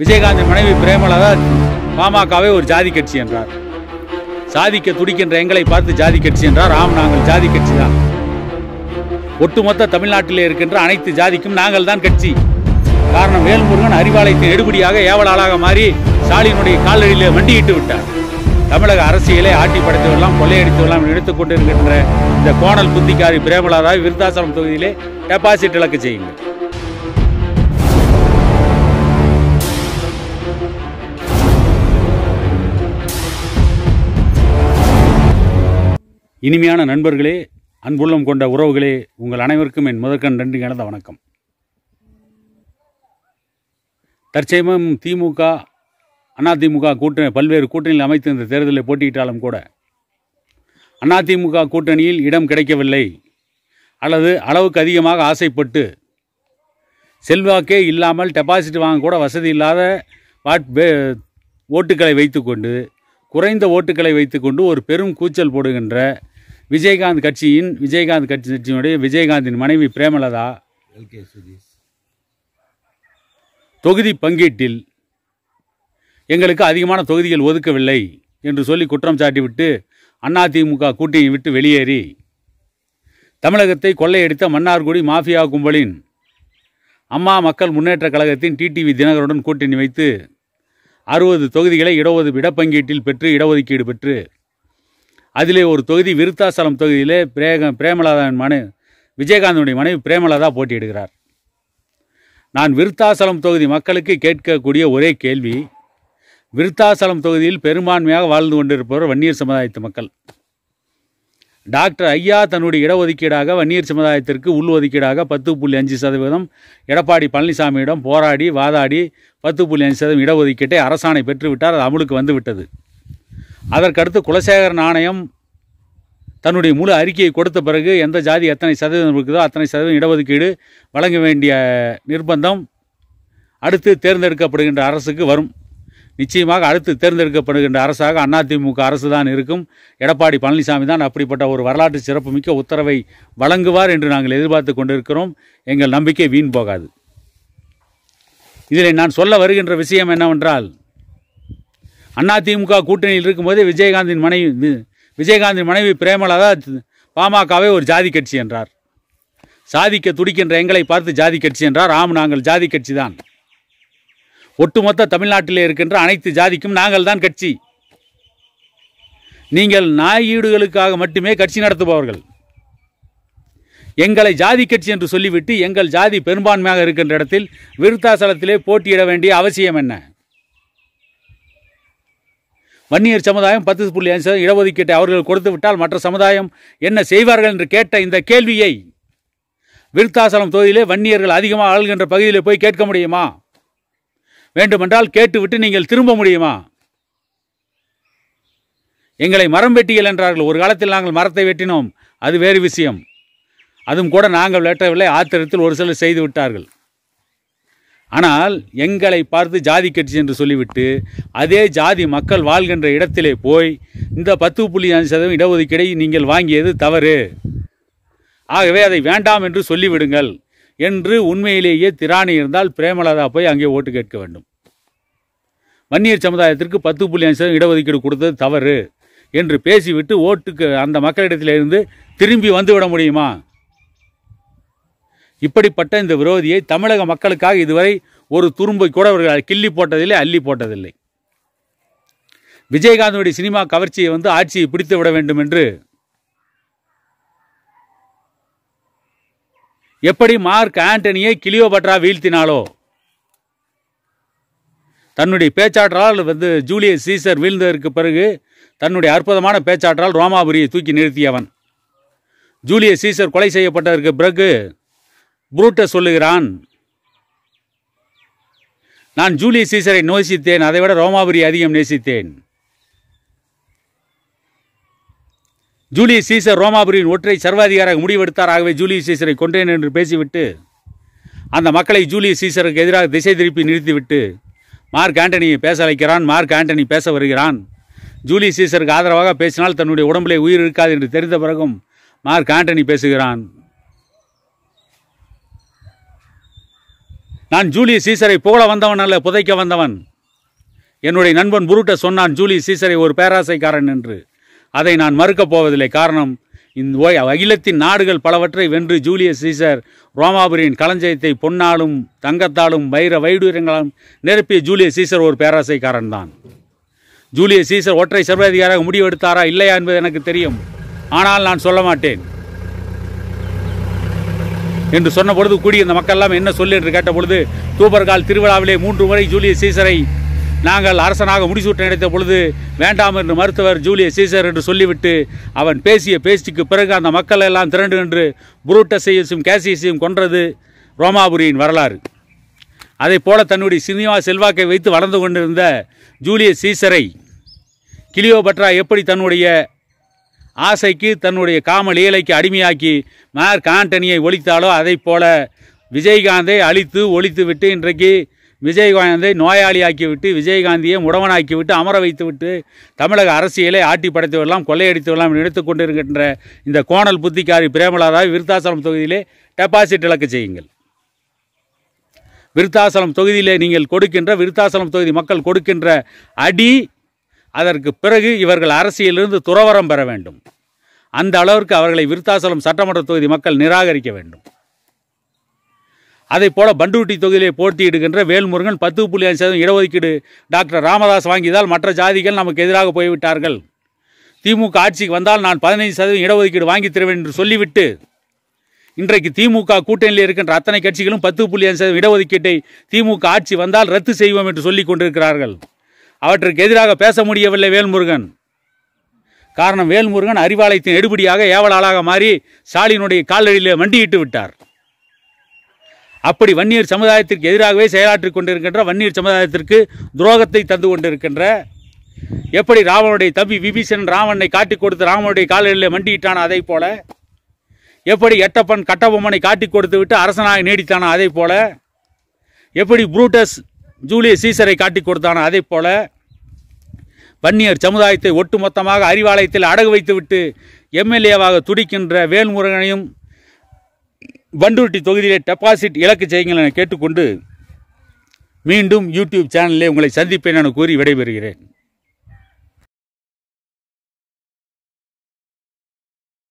விஜயகாந்தின் மனைவி பிரேமலதா பாமகவே ஒரு ஜாதி கட்சி என்றார் சாதிக்க துடிக்கின்ற எங்களை பார்த்து ஜாதி கட்சி என்றார் ஆம் நாங்கள் ஜாதி கட்சி தான் ஒட்டுமொத்த தமிழ்நாட்டில் இருக்கின்ற அனைத்து ஜாதிக்கும் நாங்கள் தான் கட்சி காரணம் வேல்முருகன் அறிவாலயத்தின் எடுபடியாக ஏவலாளாக மாறி ஸ்டாலினுடைய காலடியில் வண்டியிட்டு விட்டார் தமிழக அரசியலை ஆட்டி படைத்தவெல்லாம் கொள்ளையடித்தவெல்லாம் எடுத்துக் கொண்டிருக்கின்ற இந்த கோணல் புத்திக்காரி பிரேமலாராய் விருத்தாசலம் தொகுதியிலே டெபாசிட் இழக்க செய்யுங்கள் இனிமையான நண்பர்களே அன்புள்ளம் கொண்ட உறவுகளே உங்கள் அனைவருக்கும் என் முதற்கண் நன்றி கலந்த வணக்கம் தற்சயமும் திமுக அதிமுக கூட்டணி பல்வேறு கூட்டணியில் அமைத்து இந்த தேர்தலில் போட்டியிட்டாலும் கூட அதிமுக கூட்டணியில் இடம் கிடைக்கவில்லை அல்லது அளவுக்கு அதிகமாக ஆசைப்பட்டு செல்வாக்கே இல்லாமல் டெபாசிட் வாங்கக்கூட வசதி இல்லாத ஓட்டுக்களை வைத்துக்கொண்டு குறைந்த ஓட்டுக்களை வைத்துக்கொண்டு ஒரு பெரும் கூச்சல் போடுகின்ற விஜயகாந்த் கட்சியின் விஜயகாந்த் கட்சி கட்சியினுடைய விஜயகாந்தின் மனைவி பிரேமலதா தொகுதி பங்கீட்டில் எங்களுக்கு அதிகமான தொகுதிகள் ஒதுக்கவில்லை என்று சொல்லி குற்றம் சாட்டிவிட்டு அதிமுக கூட்டியை விட்டு வெளியேறி தமிழகத்தை கொள்ளையடித்த மன்னார்குடி மாஃபியா கும்பலின் அம்மா மக்கள் முன்னேற்ற கழகத்தின் டிடிவி தினகருடன் கூட்டணி வைத்து அறுபது தொகுதிகளை இடஒது இடப்பங்கீட்டில் பெற்று இடஒதுக்கீடு பெற்று அதிலே ஒரு தொகுதி விருத்தாசலம் தொகுதியிலே பிரேகம் பிரேமலாதன் மனு விஜயகாந்தனுடைய மனைவி பிரேமலாதா போட்டியிடுகிறார் நான் விருத்தாசலம் தொகுதி மக்களுக்கு கேட்கக்கூடிய ஒரே கேள்வி விருத்தாசலம் தொகுதியில் பெரும்பான்மையாக வாழ்ந்து கொண்டிருப்பவர் வன்னியர் சமுதாயத்து மக்கள் டாக்டர் ஐயா தன்னுடைய இடஒதுக்கீடாக வன்னியர் சமுதாயத்திற்கு உள்ஒதுக்கீடாக பத்து புள்ளி அஞ்சு சதவீதம் எடப்பாடி பழனிசாமியிடம் போராடி வாதாடி பத்து புள்ளி அஞ்சு சதவீதம் இடஒதுக்கீட்டை அரசாணை பெற்றுவிட்டார் அது அமலுக்கு வந்துவிட்டது அதற்கடுத்து குலசேகர நாணயம் தன்னுடைய முழு அறிக்கையை கொடுத்த பிறகு எந்த ஜாதி எத்தனை சதவீதம் இருக்குதோ அத்தனை சதவீதம் இடஒதுக்கீடு வழங்க வேண்டிய நிர்பந்தம் அடுத்து தேர்ந்தெடுக்கப்படுகின்ற அரசுக்கு வரும் நிச்சயமாக அடுத்து தேர்ந்தெடுக்கப்படுகின்ற அரசாக அதிமுக அரசு தான் இருக்கும் எடப்பாடி பழனிசாமி தான் அப்படிப்பட்ட ஒரு வரலாற்று சிறப்புமிக்க உத்தரவை வழங்குவார் என்று நாங்கள் எதிர்பார்த்து கொண்டிருக்கிறோம் எங்கள் நம்பிக்கை வீண் போகாது இதில் நான் சொல்ல வருகின்ற விஷயம் என்னவென்றால் அதிமுக கூட்டணியில் இருக்கும்போது விஜயகாந்தின் மனைவி விஜயகாந்தின் மனைவி பிரேமலதா பாமகவே ஒரு ஜாதி கட்சி என்றார் சாதிக்க துடிக்கின்ற எங்களை பார்த்து ஜாதி கட்சி என்றார் ஆம் நாங்கள் ஜாதி கட்சி தான் ஒட்டுமொத்த தமிழ்நாட்டில் இருக்கின்ற அனைத்து ஜாதிக்கும் நாங்கள் தான் கட்சி நீங்கள் நாயீடுகளுக்காக மட்டுமே கட்சி நடத்துபவர்கள் எங்களை ஜாதி கட்சி என்று சொல்லிவிட்டு எங்கள் ஜாதி பெரும்பான்மையாக இருக்கின்ற இடத்தில் விருத்தாசலத்திலே போட்டியிட வேண்டிய அவசியம் என்ன வன்னியர் சமுதாயம் பத்து புள்ளி அஞ்சு சதவீதம் இடஒதுக்கீட்டை அவர்கள் கொடுத்து விட்டால் மற்ற சமுதாயம் என்ன செய்வார்கள் என்று கேட்ட இந்த கேள்வியை விருத்தாசலம் தொகுதியிலே வன்னியர்கள் அதிகமாக ஆளுகின்ற பகுதியில் போய் கேட்க முடியுமா வேண்டுமென்றால் கேட்டுவிட்டு நீங்கள் திரும்ப முடியுமா எங்களை மரம் வெட்டியல் என்றார்கள் ஒரு காலத்தில் நாங்கள் மரத்தை வெட்டினோம் அது வேறு விஷயம் அதுவும் கூட நாங்கள் வெட்டவில்லை ஆத்திரத்தில் ஒரு சிலர் செய்து விட்டார்கள் ஆனால் எங்களை பார்த்து ஜாதி கட்சி என்று சொல்லிவிட்டு அதே ஜாதி மக்கள் வாழ்கின்ற இடத்திலே போய் இந்த பத்து புள்ளி அஞ்சு சதவீதம் இடஒதுக்கீடை நீங்கள் வாங்கியது தவறு ஆகவே அதை வேண்டாம் என்று சொல்லிவிடுங்கள் என்று உண்மையிலேயே திராணி இருந்தால் பிரேமலதா போய் அங்கே ஓட்டு கேட்க வேண்டும் வன்னியர் சமுதாயத்திற்கு பத்து புள்ளி அஞ்சு சதவீதம் இடஒதுக்கீடு கொடுத்தது தவறு என்று பேசிவிட்டு ஓட்டுக்கு அந்த மக்களிடத்திலிருந்து திரும்பி வந்துவிட முடியுமா இப்படிப்பட்ட இந்த விரோதியை தமிழக மக்களுக்காக இதுவரை ஒரு துரும்பை கூட அவர்கள் கிள்ளி போட்டதில்லை அள்ளி போட்டதில்லை விஜயகாந்தனுடைய சினிமா கவர்ச்சியை வந்து ஆட்சியை பிடித்து விட வேண்டும் என்று எப்படி மார்க் ஆண்டனியை கிளியோபட்ரா வீழ்த்தினாலோ தன்னுடைய பேச்சாற்றால் வந்து ஜூலியஸ் சீசர் வீழ்ந்ததற்கு பிறகு தன்னுடைய அற்புதமான பேச்சாற்றால் ரோமாபுரியை தூக்கி நிறுத்தியவன் ஜூலியஸ் சீசர் கொலை செய்யப்பட்டதற்கு பிறகு புரூட்டை சொல்லுகிறான் நான் ஜூலிய சீசரை நேசித்தேன் அதை விட ரோமாபுரி அதிகம் நேசித்தேன் ஜூலிய சீசர் ரோமாபுரியின் ஒற்றை சர்வாதிகாராக முடிவெடுத்தார் ஆகவே ஜூலிய சீசரை கொன்றேன் என்று பேசிவிட்டு அந்த மக்களை ஜூலிய சீசருக்கு எதிராக திசை திருப்பி நிறுத்திவிட்டு மார்க் ஆண்டனியை பேச வைக்கிறான் மார்க் ஆண்டனி பேச வருகிறான் ஜூலிய சீசருக்கு ஆதரவாக பேசினால் தன்னுடைய உடம்பிலே உயிர் இருக்காது என்று தெரிந்த பிறகும் மார்க் ஆண்டனி பேசுகிறான் நான் ஜூலி சீசரை புகழ வந்தவன் அல்ல புதைக்க வந்தவன் என்னுடைய நண்பன் புருட்ட சொன்னான் ஜூலி சீசரை ஒரு பேராசைக்காரன் என்று அதை நான் மறுக்கப் போவதில்லை காரணம் இந்த அகிலத்தின் நாடுகள் பலவற்றை வென்று ஜூலியஸ் சீசர் ரோமாபுரியின் களஞ்சயத்தை பொன்னாலும் தங்கத்தாலும் வைர வைடூரங்களாலும் நிரப்பிய ஜூலியஸ் சீசர் ஒரு பேராசைக்காரன் தான் ஜூலியஸ் சீசர் ஒற்றை சர்வாதிகாராக முடிவெடுத்தாரா இல்லையா என்பது எனக்கு தெரியும் ஆனால் நான் சொல்ல மாட்டேன் என்று சொன்ன பொழுது கூடிய இந்த மக்கள் எல்லாம் என்ன சொல்லு என்று கேட்ட பொழுது தூபர்கால் திருவிழாவிலே மூன்று முறை ஜூலியஸ் சீசரை நாங்கள் அரசனாக முடிசூட்ட நினைத்த பொழுது வேண்டாம் என்று மருத்துவர் ஜூலியஸ் சீசர் என்று சொல்லிவிட்டு அவன் பேசிய பேச்சுக்கு பிறகு அந்த மக்கள் எல்லாம் திரண்டு நின்று புரூட்டஸையும் கேசியஸையும் கொன்றது ரோமாபுரியின் வரலாறு அதை போல தன்னுடைய சினிமா செல்வாக்கை வைத்து வளர்ந்து கொண்டிருந்த ஜூலியஸ் சீசரை கிளியோபட்ரா எப்படி தன்னுடைய ஆசைக்கு தன்னுடைய காம லீலைக்கு அடிமையாக்கி மார்க் ஆண்டனியை ஒழித்தாலோ அதை போல விஜயகாந்தை அழித்து ஒழித்து விட்டு இன்றைக்கு விஜயகாந்தை விட்டு விஜயகாந்தியை விட்டு அமர வைத்துவிட்டு தமிழக அரசியலை ஆட்டி படைத்துவிடலாம் கொள்ளையடித்துவிடலாம் நினைத்து கொண்டிருக்கின்ற இந்த கோணல் புத்திக்காரி பிரேமலாதாவை விருத்தாசலம் தொகுதியிலே டெபாசிட் இழக்க செய்யுங்கள் விருத்தாசலம் தொகுதியிலே நீங்கள் கொடுக்கின்ற விருத்தாசலம் தொகுதி மக்கள் கொடுக்கின்ற அடி அதற்கு பிறகு இவர்கள் அரசியலிருந்து துறவரம் பெற வேண்டும் அந்த அளவிற்கு அவர்களை விருத்தாசலம் சட்டமன்ற தொகுதி மக்கள் நிராகரிக்க வேண்டும் அதே போல் பண்டுட்டி தொகுதியிலே போட்டியிடுகின்ற வேல்முருகன் பத்து புள்ளி அஞ்சு சதவீதம் இடஒதுக்கீடு டாக்டர் ராமதாஸ் வாங்கியதால் மற்ற ஜாதிகள் நமக்கு எதிராக போய்விட்டார்கள் திமுக ஆட்சிக்கு வந்தால் நான் பதினைந்து சதவீதம் இடஒதுக்கீடு வாங்கி தருவேன் என்று சொல்லிவிட்டு இன்றைக்கு திமுக கூட்டணியில் இருக்கின்ற அத்தனை கட்சிகளும் பத்து புள்ளி அஞ்சு சதவீதம் இடஒதுக்கீட்டை திமுக ஆட்சி வந்தால் ரத்து செய்வோம் என்று சொல்லிக் கொண்டிருக்கிறார்கள் அவற்றுக்கு எதிராக பேச முடியவில்லை வேல்முருகன் காரணம் வேல்முருகன் அறிவாலயத்தின் எடுபடியாக ஏவலாளாக மாறி ஸ்டாலினுடைய காலடியில் வண்டியிட்டு விட்டார் அப்படி வன்னியர் சமுதாயத்திற்கு எதிராகவே செயலாற்றிக் கொண்டிருக்கின்ற வன்னியர் சமுதாயத்திற்கு துரோகத்தை தந்து கொண்டிருக்கின்ற எப்படி ராவனுடைய தம்பி விபீஷன் ராவனை காட்டி கொடுத்து ராமனுடைய காலடியில் மண்டியிட்டானோ அதை போல எப்படி எட்டப்பன் கட்டபொம்மனை காட்டி கொடுத்து விட்டு அரசனாக நீடித்தானோ அதை போல எப்படி புரூட்டஸ் ஜூலிய சீசரை காட்டி கொடுத்தான் அதே போல வன்னியர் சமுதாயத்தை ஒட்டுமொத்தமாக அறிவாலயத்தில் அடகு வைத்துவிட்டு எம்எல்ஏவாக துடிக்கின்ற வேல்முருகனையும் வண்டுருட்டி தொகுதியிலே டெபாசிட் இலக்கு செய்யுங்கள் என கேட்டுக்கொண்டு மீண்டும் யூடியூப் சேனலில் உங்களை சந்திப்பேன் என கூறி விடைபெறுகிறேன்